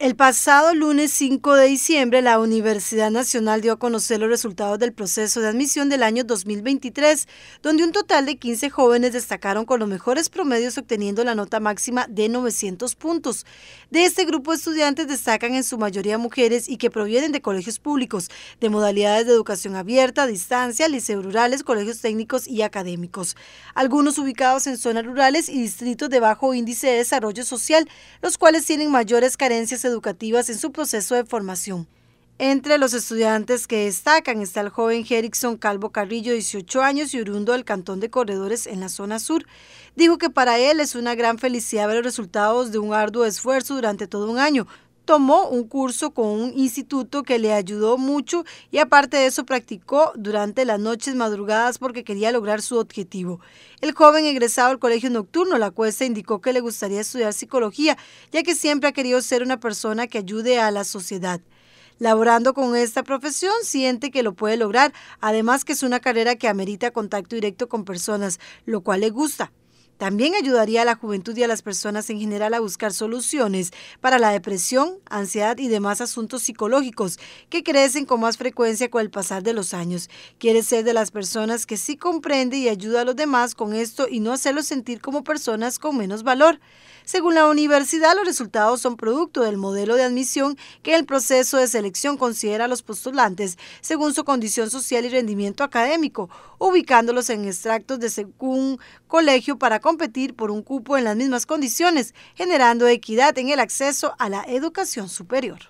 El pasado lunes 5 de diciembre, la Universidad Nacional dio a conocer los resultados del proceso de admisión del año 2023, donde un total de 15 jóvenes destacaron con los mejores promedios obteniendo la nota máxima de 900 puntos. De este grupo de estudiantes destacan en su mayoría mujeres y que provienen de colegios públicos, de modalidades de educación abierta, distancia, liceos rurales, colegios técnicos y académicos. Algunos ubicados en zonas rurales y distritos de bajo índice de desarrollo social, los cuales tienen mayores carencias educativas en su proceso de formación. Entre los estudiantes que destacan está el joven Jerickson Calvo Carrillo, 18 años y oriundo del Cantón de Corredores en la zona sur. Dijo que para él es una gran felicidad ver los resultados de un arduo esfuerzo durante todo un año, tomó un curso con un instituto que le ayudó mucho y aparte de eso practicó durante las noches madrugadas porque quería lograr su objetivo. El joven egresado del colegio nocturno La Cuesta indicó que le gustaría estudiar psicología, ya que siempre ha querido ser una persona que ayude a la sociedad. Laborando con esta profesión, siente que lo puede lograr, además que es una carrera que amerita contacto directo con personas, lo cual le gusta. También ayudaría a la juventud y a las personas en general a buscar soluciones para la depresión, ansiedad y demás asuntos psicológicos que crecen con más frecuencia con el pasar de los años. Quiere ser de las personas que sí comprende y ayuda a los demás con esto y no hacerlos sentir como personas con menos valor. Según la universidad, los resultados son producto del modelo de admisión que el proceso de selección considera a los postulantes según su condición social y rendimiento académico, ubicándolos en extractos de según colegio para competir por un cupo en las mismas condiciones, generando equidad en el acceso a la educación superior.